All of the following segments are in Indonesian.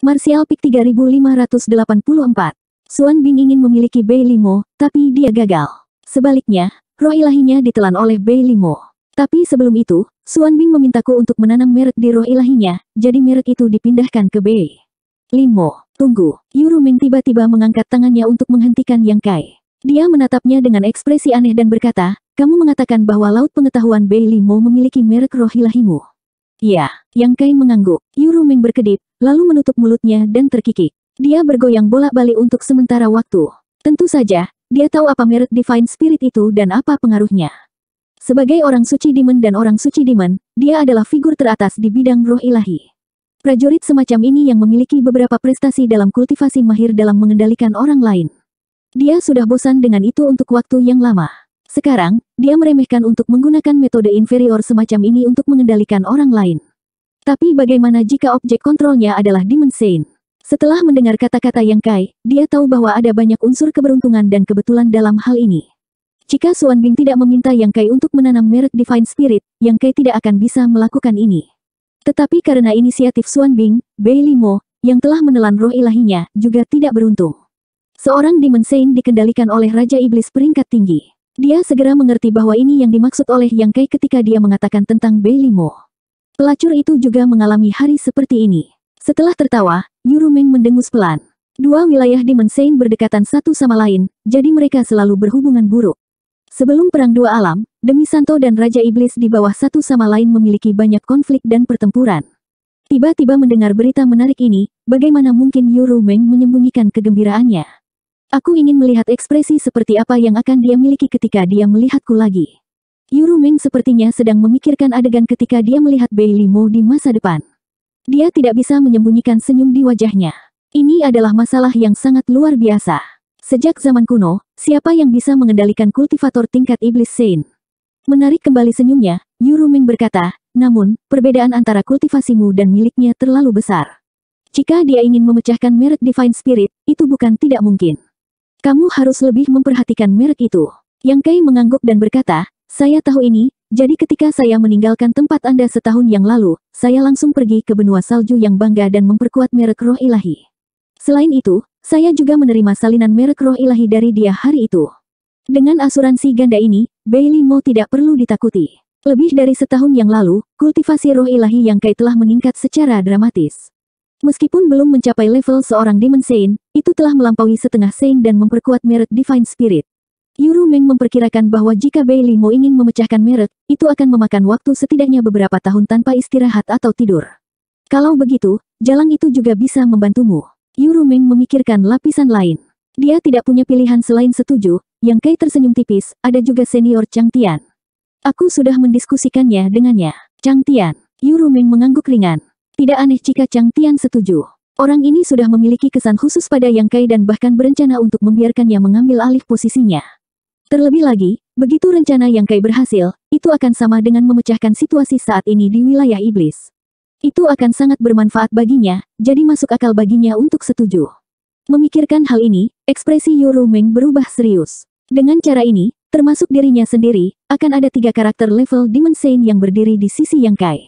Martial Pick 3584. Suan Bing ingin memiliki Bei Limo, tapi dia gagal. Sebaliknya, roh ilahinya ditelan oleh Bei Limo. Tapi sebelum itu, Suan Bing memintaku untuk menanam merek di roh ilahinya, jadi merek itu dipindahkan ke Bei. Limo, tunggu. Yuru Ming tiba-tiba mengangkat tangannya untuk menghentikan Yang Kai. Dia menatapnya dengan ekspresi aneh dan berkata, kamu mengatakan bahwa laut pengetahuan Bei Limo memiliki merek roh ilahimu. Ya, Yang Kai mengangguk. Yuru Ming berkedip, lalu menutup mulutnya dan terkikik. Dia bergoyang bolak-balik untuk sementara waktu. Tentu saja, dia tahu apa merek Divine Spirit itu dan apa pengaruhnya. Sebagai orang suci Demon dan orang suci Demon, dia adalah figur teratas di bidang roh ilahi. Prajurit semacam ini yang memiliki beberapa prestasi dalam kultivasi mahir dalam mengendalikan orang lain. Dia sudah bosan dengan itu untuk waktu yang lama. Sekarang, dia meremehkan untuk menggunakan metode inferior semacam ini untuk mengendalikan orang lain. Tapi bagaimana jika objek kontrolnya adalah dimensain? Setelah mendengar kata-kata yang Kai, dia tahu bahwa ada banyak unsur keberuntungan dan kebetulan dalam hal ini. Jika Suan Bing tidak meminta Yang Kai untuk menanam merek Divine Spirit, Yang Kai tidak akan bisa melakukan ini. Tetapi karena inisiatif Suan Bing, Bei Limo, yang telah menelan roh ilahinya, juga tidak beruntung. Seorang Demon Saint dikendalikan oleh Raja Iblis peringkat tinggi. Dia segera mengerti bahwa ini yang dimaksud oleh Yang Kai ketika dia mengatakan tentang Belimo. Pelacur itu juga mengalami hari seperti ini. Setelah tertawa, Yu Yurumeng mendengus pelan. Dua wilayah di Mensein berdekatan satu sama lain, jadi mereka selalu berhubungan buruk. Sebelum Perang Dua Alam, Demi Santo dan Raja Iblis di bawah satu sama lain memiliki banyak konflik dan pertempuran. Tiba-tiba mendengar berita menarik ini, bagaimana mungkin Yu Yurumeng menyembunyikan kegembiraannya? Aku ingin melihat ekspresi seperti apa yang akan dia miliki ketika dia melihatku lagi. Yu Ming sepertinya sedang memikirkan adegan ketika dia melihat Bei Mo di masa depan. Dia tidak bisa menyembunyikan senyum di wajahnya. Ini adalah masalah yang sangat luar biasa. Sejak zaman kuno, siapa yang bisa mengendalikan kultivator tingkat iblis Sein? Menarik kembali senyumnya, Yu Ming berkata, namun, perbedaan antara kultivasimu dan miliknya terlalu besar. Jika dia ingin memecahkan merek Divine Spirit, itu bukan tidak mungkin. Kamu harus lebih memperhatikan merek itu. Yang Kai mengangguk dan berkata, saya tahu ini, jadi ketika saya meninggalkan tempat Anda setahun yang lalu, saya langsung pergi ke benua salju yang bangga dan memperkuat merek roh ilahi. Selain itu, saya juga menerima salinan merek roh ilahi dari dia hari itu. Dengan asuransi ganda ini, Bailey Mo tidak perlu ditakuti. Lebih dari setahun yang lalu, kultivasi roh ilahi yang Kai telah meningkat secara dramatis. Meskipun belum mencapai level seorang Demon Saint, itu telah melampaui setengah Saint dan memperkuat merek Divine Spirit. Yuru Meng memperkirakan bahwa jika Bei Limo ingin memecahkan merek, itu akan memakan waktu setidaknya beberapa tahun tanpa istirahat atau tidur. Kalau begitu, jalan itu juga bisa membantumu. Yuru Meng memikirkan lapisan lain. Dia tidak punya pilihan selain setuju, yang Kai tersenyum tipis, ada juga senior Chang Tian. Aku sudah mendiskusikannya dengannya. Chang Tian, Yuru Meng mengangguk ringan. Tidak aneh jika Chang Tian setuju. Orang ini sudah memiliki kesan khusus pada Yang Kai dan bahkan berencana untuk membiarkannya mengambil alih posisinya. Terlebih lagi, begitu rencana Yang Kai berhasil, itu akan sama dengan memecahkan situasi saat ini di wilayah iblis. Itu akan sangat bermanfaat baginya, jadi masuk akal baginya untuk setuju. Memikirkan hal ini, ekspresi Yu Meng berubah serius. Dengan cara ini, termasuk dirinya sendiri, akan ada tiga karakter level Demon Saint yang berdiri di sisi Yang Kai.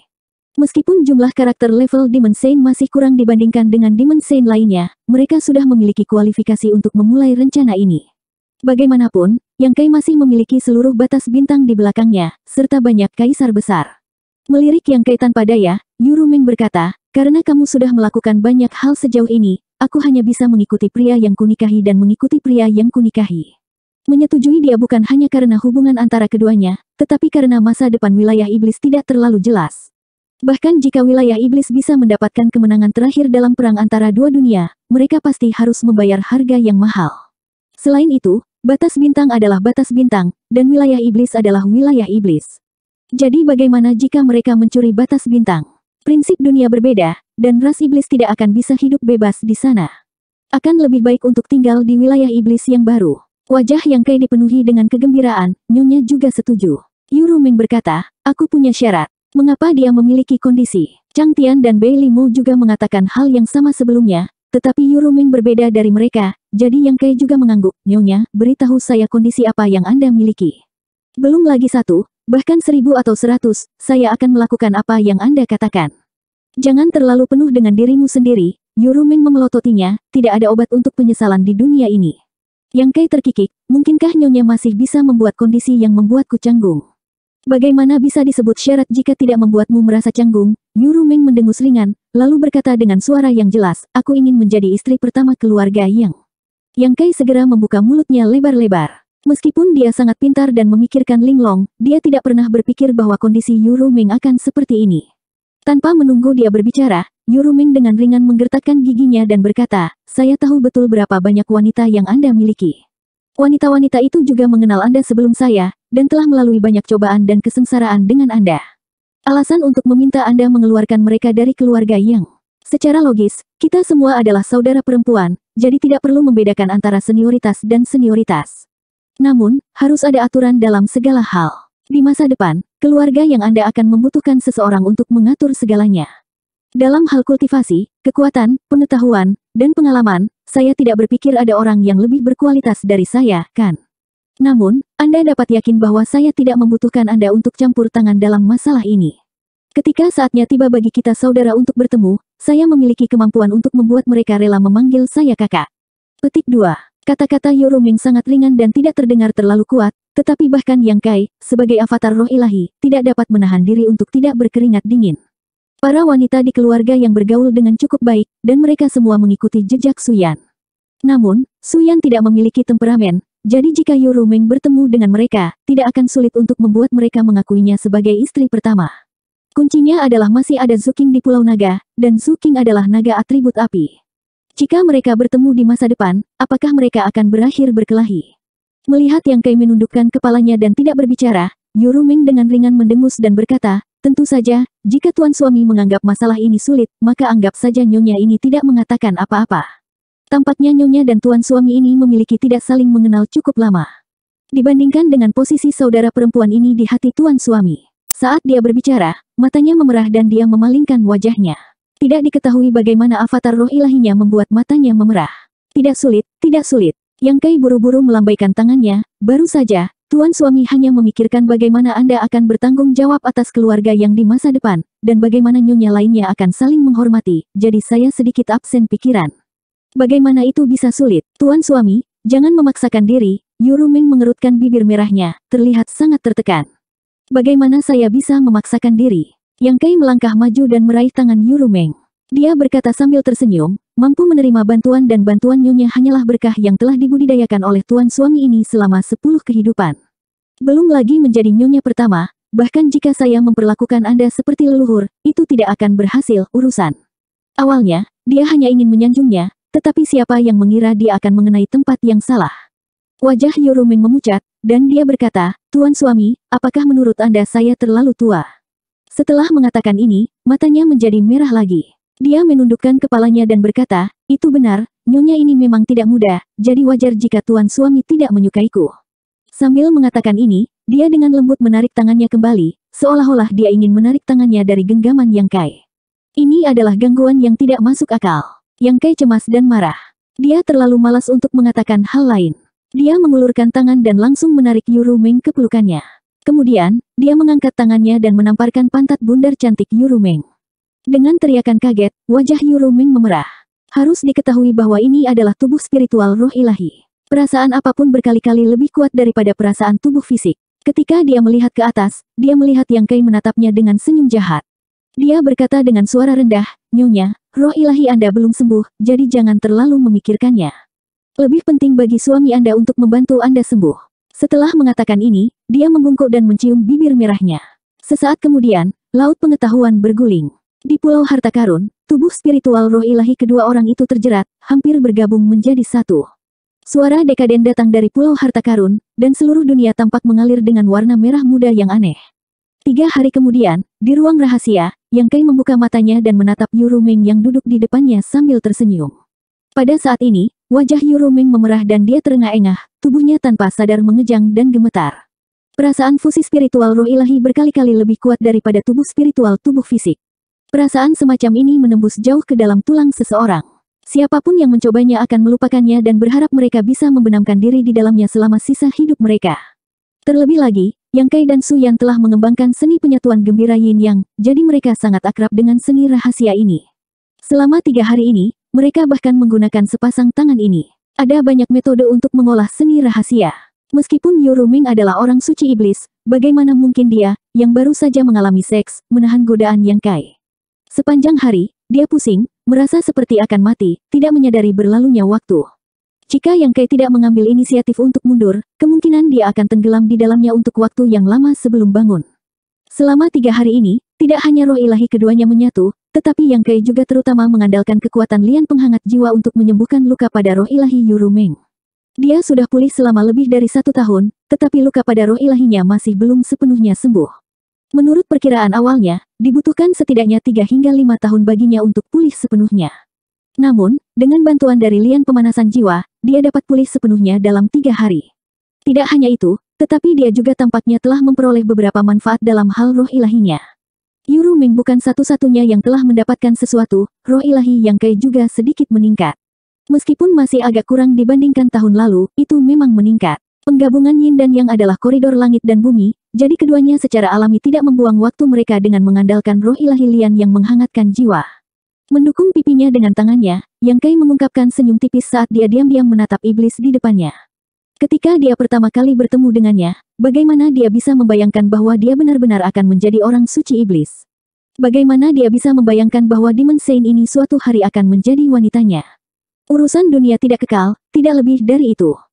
Meskipun jumlah karakter level Demon Saint masih kurang dibandingkan dengan Demon Saint lainnya, mereka sudah memiliki kualifikasi untuk memulai rencana ini. Bagaimanapun, Yang Kai masih memiliki seluruh batas bintang di belakangnya, serta banyak kaisar besar. Melirik Yang Kai tanpa daya, Yu Ruming berkata, karena kamu sudah melakukan banyak hal sejauh ini, aku hanya bisa mengikuti pria yang kunikahi dan mengikuti pria yang kunikahi. Menyetujui dia bukan hanya karena hubungan antara keduanya, tetapi karena masa depan wilayah iblis tidak terlalu jelas. Bahkan jika wilayah iblis bisa mendapatkan kemenangan terakhir dalam perang antara dua dunia, mereka pasti harus membayar harga yang mahal. Selain itu, batas bintang adalah batas bintang, dan wilayah iblis adalah wilayah iblis. Jadi bagaimana jika mereka mencuri batas bintang? Prinsip dunia berbeda, dan ras iblis tidak akan bisa hidup bebas di sana. Akan lebih baik untuk tinggal di wilayah iblis yang baru. Wajah yang kaya dipenuhi dengan kegembiraan, Nyonya juga setuju. Yuruming berkata, aku punya syarat. Mengapa dia memiliki kondisi? Chang Tian dan Bei Limu juga mengatakan hal yang sama sebelumnya, tetapi Yu Ruming berbeda dari mereka, jadi Yang Kai juga mengangguk. Nyonya, beritahu saya kondisi apa yang Anda miliki. Belum lagi satu, bahkan seribu atau seratus, saya akan melakukan apa yang Anda katakan. Jangan terlalu penuh dengan dirimu sendiri, Yu Ruming memelototinya, tidak ada obat untuk penyesalan di dunia ini. Yang Kai terkikik, mungkinkah Nyonya masih bisa membuat kondisi yang membuatku canggung? Bagaimana bisa disebut syarat jika tidak membuatmu merasa canggung? Yu Meng mendengus ringan, lalu berkata dengan suara yang jelas, aku ingin menjadi istri pertama keluarga Yang. Yang Kai segera membuka mulutnya lebar-lebar. Meskipun dia sangat pintar dan memikirkan Linglong, dia tidak pernah berpikir bahwa kondisi Yu Meng akan seperti ini. Tanpa menunggu dia berbicara, Yu Meng dengan ringan menggertakkan giginya dan berkata, saya tahu betul berapa banyak wanita yang Anda miliki. Wanita-wanita itu juga mengenal Anda sebelum saya, dan telah melalui banyak cobaan dan kesengsaraan dengan Anda. Alasan untuk meminta Anda mengeluarkan mereka dari keluarga yang secara logis, kita semua adalah saudara perempuan, jadi tidak perlu membedakan antara senioritas dan senioritas. Namun, harus ada aturan dalam segala hal. Di masa depan, keluarga yang Anda akan membutuhkan seseorang untuk mengatur segalanya. Dalam hal kultivasi, kekuatan, pengetahuan, dan pengalaman, saya tidak berpikir ada orang yang lebih berkualitas dari saya, kan? Namun, Anda dapat yakin bahwa saya tidak membutuhkan Anda untuk campur tangan dalam masalah ini. Ketika saatnya tiba bagi kita saudara untuk bertemu, saya memiliki kemampuan untuk membuat mereka rela memanggil saya kakak. Petik 2. Kata-kata Yoruming sangat ringan dan tidak terdengar terlalu kuat, tetapi bahkan Yang Kai, sebagai avatar roh ilahi, tidak dapat menahan diri untuk tidak berkeringat dingin. Para wanita di keluarga yang bergaul dengan cukup baik, dan mereka semua mengikuti jejak Suyan. Namun, Suyan tidak memiliki temperamen, jadi jika Yu Yurumeng bertemu dengan mereka, tidak akan sulit untuk membuat mereka mengakuinya sebagai istri pertama. Kuncinya adalah masih ada Zuking di Pulau Naga, dan Zuking adalah naga atribut api. Jika mereka bertemu di masa depan, apakah mereka akan berakhir berkelahi? Melihat Yang Kai menundukkan kepalanya dan tidak berbicara, Yu Yurumeng dengan ringan mendengus dan berkata, Tentu saja, jika tuan suami menganggap masalah ini sulit, maka anggap saja nyonya ini tidak mengatakan apa-apa. Tampaknya nyonya dan tuan suami ini memiliki tidak saling mengenal cukup lama. Dibandingkan dengan posisi saudara perempuan ini di hati tuan suami. Saat dia berbicara, matanya memerah dan dia memalingkan wajahnya. Tidak diketahui bagaimana avatar roh ilahinya membuat matanya memerah. Tidak sulit, tidak sulit. Yang Kai buru-buru melambaikan tangannya, baru saja, tuan suami hanya memikirkan bagaimana Anda akan bertanggung jawab atas keluarga yang di masa depan, dan bagaimana nyonya lainnya akan saling menghormati, jadi saya sedikit absen pikiran. Bagaimana itu bisa sulit? Tuan suami, jangan memaksakan diri, Ruming mengerutkan bibir merahnya, terlihat sangat tertekan. Bagaimana saya bisa memaksakan diri? Yang Kai melangkah maju dan meraih tangan Ruming. Dia berkata sambil tersenyum, mampu menerima bantuan dan bantuan nyonya hanyalah berkah yang telah dibudidayakan oleh tuan suami ini selama sepuluh kehidupan. Belum lagi menjadi nyonya pertama, bahkan jika saya memperlakukan Anda seperti leluhur, itu tidak akan berhasil urusan. Awalnya, dia hanya ingin menyanjungnya, tetapi siapa yang mengira dia akan mengenai tempat yang salah? Wajah Yurumeng memucat, dan dia berkata, Tuan suami, apakah menurut Anda saya terlalu tua? Setelah mengatakan ini, matanya menjadi merah lagi. Dia menundukkan kepalanya dan berkata, itu benar, nyonya ini memang tidak muda, jadi wajar jika tuan suami tidak menyukaiku. Sambil mengatakan ini, dia dengan lembut menarik tangannya kembali, seolah-olah dia ingin menarik tangannya dari genggaman yang kai. Ini adalah gangguan yang tidak masuk akal. Yang Kai cemas dan marah. Dia terlalu malas untuk mengatakan hal lain. Dia mengulurkan tangan dan langsung menarik Yu Ruming ke pelukannya. Kemudian, dia mengangkat tangannya dan menamparkan pantat bundar cantik Yu Ruming. Dengan teriakan kaget, wajah Yu Ruming memerah. Harus diketahui bahwa ini adalah tubuh spiritual roh ilahi. Perasaan apapun berkali-kali lebih kuat daripada perasaan tubuh fisik. Ketika dia melihat ke atas, dia melihat Yang Kai menatapnya dengan senyum jahat. Dia berkata dengan suara rendah, Nyonya, roh ilahi Anda belum sembuh, jadi jangan terlalu memikirkannya. Lebih penting bagi suami Anda untuk membantu Anda sembuh. Setelah mengatakan ini, dia membungkuk dan mencium bibir merahnya. Sesaat kemudian, laut pengetahuan berguling. Di Pulau Harta Karun, tubuh spiritual roh ilahi kedua orang itu terjerat, hampir bergabung menjadi satu. Suara dekaden datang dari Pulau Harta Karun, dan seluruh dunia tampak mengalir dengan warna merah muda yang aneh. Tiga hari kemudian, di ruang rahasia, yang Kai membuka matanya dan menatap Yu Yurumeng yang duduk di depannya sambil tersenyum. Pada saat ini, wajah Yu Yurumeng memerah dan dia terengah-engah, tubuhnya tanpa sadar mengejang dan gemetar. Perasaan fusi spiritual roh ilahi berkali-kali lebih kuat daripada tubuh spiritual tubuh fisik. Perasaan semacam ini menembus jauh ke dalam tulang seseorang. Siapapun yang mencobanya akan melupakannya dan berharap mereka bisa membenamkan diri di dalamnya selama sisa hidup mereka. Terlebih lagi, yang Kai dan Su yang telah mengembangkan seni penyatuan gembira Yin Yang, jadi mereka sangat akrab dengan seni rahasia ini. Selama tiga hari ini, mereka bahkan menggunakan sepasang tangan ini. Ada banyak metode untuk mengolah seni rahasia. Meskipun Yu Ruming adalah orang suci iblis, bagaimana mungkin dia, yang baru saja mengalami seks, menahan godaan Yang Kai. Sepanjang hari, dia pusing, merasa seperti akan mati, tidak menyadari berlalunya waktu. Jika Yang Kei tidak mengambil inisiatif untuk mundur, kemungkinan dia akan tenggelam di dalamnya untuk waktu yang lama sebelum bangun. Selama tiga hari ini, tidak hanya roh ilahi keduanya menyatu, tetapi Yang Kei juga terutama mengandalkan kekuatan lian penghangat jiwa untuk menyembuhkan luka pada roh ilahi Yuru Meng. Dia sudah pulih selama lebih dari satu tahun, tetapi luka pada roh ilahinya masih belum sepenuhnya sembuh. Menurut perkiraan awalnya, dibutuhkan setidaknya tiga hingga lima tahun baginya untuk pulih sepenuhnya. Namun, dengan bantuan dari lian pemanasan jiwa, dia dapat pulih sepenuhnya dalam tiga hari. Tidak hanya itu, tetapi dia juga tampaknya telah memperoleh beberapa manfaat dalam hal roh ilahinya. Yuru Ming bukan satu-satunya yang telah mendapatkan sesuatu, roh ilahi yang kaya juga sedikit meningkat. Meskipun masih agak kurang dibandingkan tahun lalu, itu memang meningkat. Penggabungan yin dan yang adalah koridor langit dan bumi, jadi keduanya secara alami tidak membuang waktu mereka dengan mengandalkan roh ilahi lian yang menghangatkan jiwa. Mendukung pipinya dengan tangannya, Yang Kai mengungkapkan senyum tipis saat dia diam-diam menatap iblis di depannya. Ketika dia pertama kali bertemu dengannya, bagaimana dia bisa membayangkan bahwa dia benar-benar akan menjadi orang suci iblis? Bagaimana dia bisa membayangkan bahwa Demon Saint ini suatu hari akan menjadi wanitanya? Urusan dunia tidak kekal, tidak lebih dari itu.